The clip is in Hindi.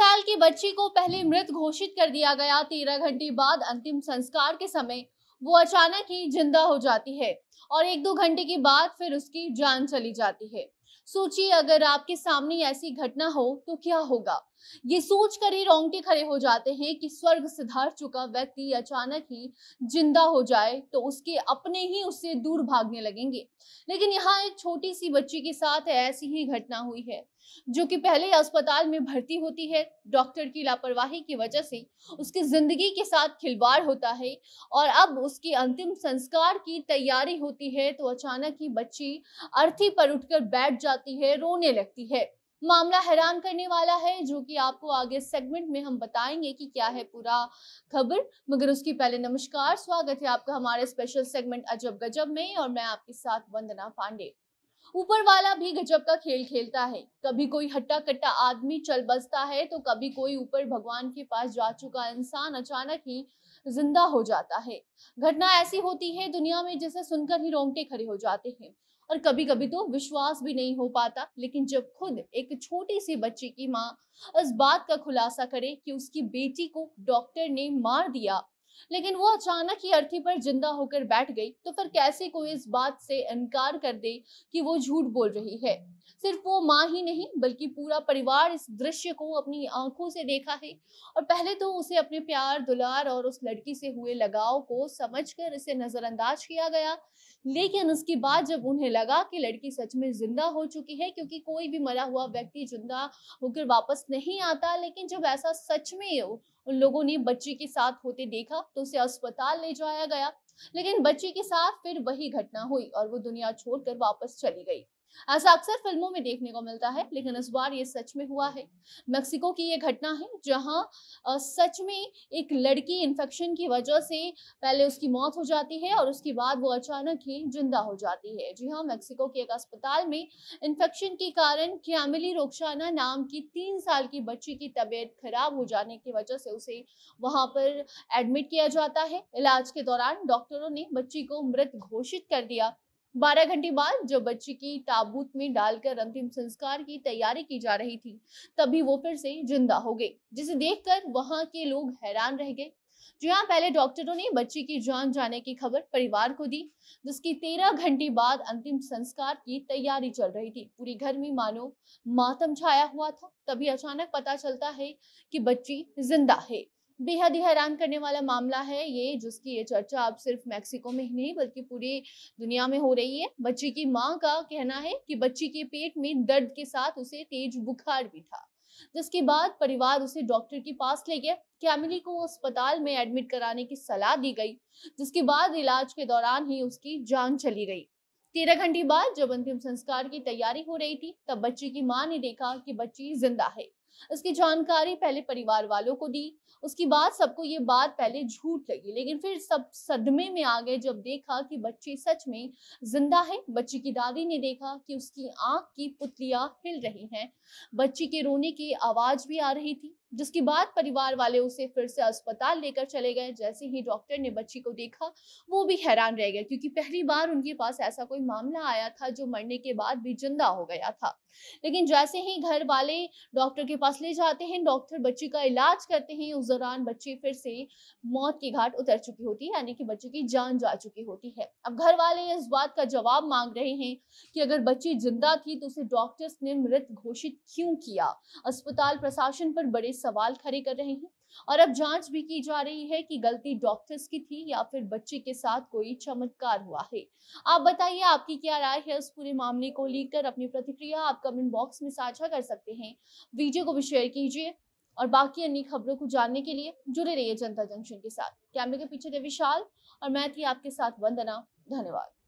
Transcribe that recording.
साल की बच्ची को पहले मृत घोषित कर दिया गया तेरह घंटे बाद अंतिम संस्कार के समय वो अचानक ही जिंदा हो जाती है और एक दो घंटे के बाद फिर उसकी जान चली जाती है सोचिए अगर आपके सामने ऐसी घटना हो तो क्या होगा ये सोच कर ही रोंगटे खड़े हो जाते हैं कि स्वर्ग सिधार चुका व्यक्ति अचानक ही जिंदा हो जाए तो उसके अपने ही उससे दूर भागने लगेंगे लेकिन यहाँ एक छोटी सी बच्ची के साथ ऐसी ही घटना हुई है जो कि पहले अस्पताल में भर्ती होती है डॉक्टर की लापरवाही की वजह से उसकी जिंदगी के साथ खिलवाड़ होता है और अब उसकी अंतिम संस्कार की तैयारी होती है तो अचानक ही बच्ची अर्थी पर उठकर बैठ जाती है रोने लगती है मामला हैरान करने वाला है जो कि आपको आगे सेगमेंट में हम बताएंगे कि क्या है पूरा खबर मगर उसकी पहले नमस्कार स्वागत है आपका हमारे स्पेशल सेगमेंट अजब गजब में और मैं आपके साथ वंदना पांडे ऊपर वाला भी गजब का खेल खेलता है कभी कोई हट्टा कट्टा आदमी चल बसता है तो कभी कोई ऊपर भगवान के पास जा चुका इंसान अचानक ही जिंदा हो जाता है घटना ऐसी होती है दुनिया में जिसे सुनकर ही रोंगटे खड़े हो जाते हैं और कभी कभी तो विश्वास भी नहीं हो पाता लेकिन जब खुद एक छोटी सी बच्ची की माँ इस बात का खुलासा करे कि उसकी बेटी को डॉक्टर ने मार दिया लेकिन वो अचानक ही अर्थी पर जिंदा होकर बैठ गई तो फिर कैसे कोई इस बात से इनकार कर दे कि वो झूठ बोल रही है सिर्फ वो माँ ही नहीं बल्कि पूरा परिवार इस दृश्य को अपनी आंखों से देखा है और पहले तो उसे अपने प्यार दुलार और उस लड़की से हुए लगाव को समझकर इसे नजरअंदाज किया गया लेकिन उसके बाद जब उन्हें लगा कि लड़की सच में जिंदा हो चुकी है क्योंकि कोई भी मरा हुआ व्यक्ति जिंदा होकर वापस नहीं आता लेकिन जब ऐसा सच में उन लोगों ने बच्ची के साथ होते देखा तो उसे अस्पताल ले जाया गया लेकिन बच्ची के साथ फिर वही घटना हुई और वो दुनिया छोड़कर वापस चली गई ऐसा अक्सर फिल्मों में देखने को मिलता है लेकिन इस बार ये सच में हुआ है मेक्सिको की ये घटना है जहां सच में एक लड़की इन्फेक्शन की वजह से पहले उसकी मौत हो जाती है और उसके बाद वो अचानक ही जिंदा हो जाती है जी हाँ मेक्सिको के एक अस्पताल में इन्फेक्शन के कारण क्यामिली रोकसाना नाम की तीन साल की बच्ची की तबीयत खराब हो जाने की वजह से उसे वहां पर एडमिट किया जाता है इलाज के दौरान डॉक्टरों ने बच्ची को मृत घोषित कर दिया बारह घंटे बाद जब बच्ची की ताबूत में डालकर अंतिम संस्कार की तैयारी की जा रही थी तभी वो फिर से जिंदा हो गई जिसे देखकर वहां के लोग हैरान रह गए जी हाँ पहले डॉक्टरों ने बच्ची की जान जाने की खबर परिवार को दी जिसकी तेरह घंटे बाद अंतिम संस्कार की तैयारी चल रही थी पूरे घर में मानो मातम छाया हुआ था तभी अचानक पता चलता है कि बच्ची जिंदा है बेहद ही हैरान करने वाला मामला है ये जिसकी ये चर्चा अब सिर्फ मेक्सिको में ही नहीं बल्कि पूरी दुनिया में हो रही है बच्ची की माँ का कहना है कि बच्ची के पेट में दर्द के साथ उसे तेज बुखार भी था जिसके बाद परिवार उसे डॉक्टर के पास ले गया कैमिली को अस्पताल में एडमिट कराने की सलाह दी गई जिसके बाद इलाज के दौरान ही उसकी जान चली गई तेरह घंटे बाद जब अंतिम संस्कार की तैयारी हो रही थी तब बच्ची की माँ ने देखा कि बच्ची जिंदा है उसकी जानकारी पहले परिवार वालों को दी उसके बाद सबको ये बात पहले झूठ लगी लेकिन फिर सब सदमे में आ गए जब देखा कि बच्चे सच में जिंदा है बच्चे की दादी ने देखा कि उसकी आंख की पुतलियां हिल रही हैं बच्ची के रोने की आवाज भी आ रही थी जिसके बाद परिवार वाले उसे फिर से अस्पताल लेकर चले गए जैसे ही डॉक्टर ने बच्ची को देखा वो भी हैरान रह गए क्योंकि पहली बार उनके पास ऐसा कोई मामला आया था जो मरने के बाद भी जिंदा हो गया था लेकिन जैसे ही घर वाले डॉक्टर के पास ले जाते हैं डॉक्टर बच्ची का इलाज करते हैं उस दौरान बच्ची फिर से मौत की घाट उतर चुकी होती है यानी कि बच्ची की जान जा चुकी होती है अब घर वाले इस बात का जवाब मांग रहे हैं कि अगर बच्ची जिंदा थी तो उसे डॉक्टर्स ने मृत घोषित क्यों किया अस्पताल प्रशासन पर बड़े सवाल खड़े कर रहे हैं और अब जांच भी की जा रही है कि गलती डॉक्टर्स की थी या फिर बच्चे के साथ कोई चमत्कार हुआ है आप बताइए आपकी क्या राय है इस पूरे मामले को लेकर अपनी प्रतिक्रिया आप कमेंट बॉक्स में साझा कर सकते हैं वीडियो को भी शेयर कीजिए और बाकी अन्य खबरों को जानने के लिए जुड़े रहिए जनता जंक्शन के साथ कैमरे के पीछे थे विशाल और मैं थी आपके साथ वंदना धन्यवाद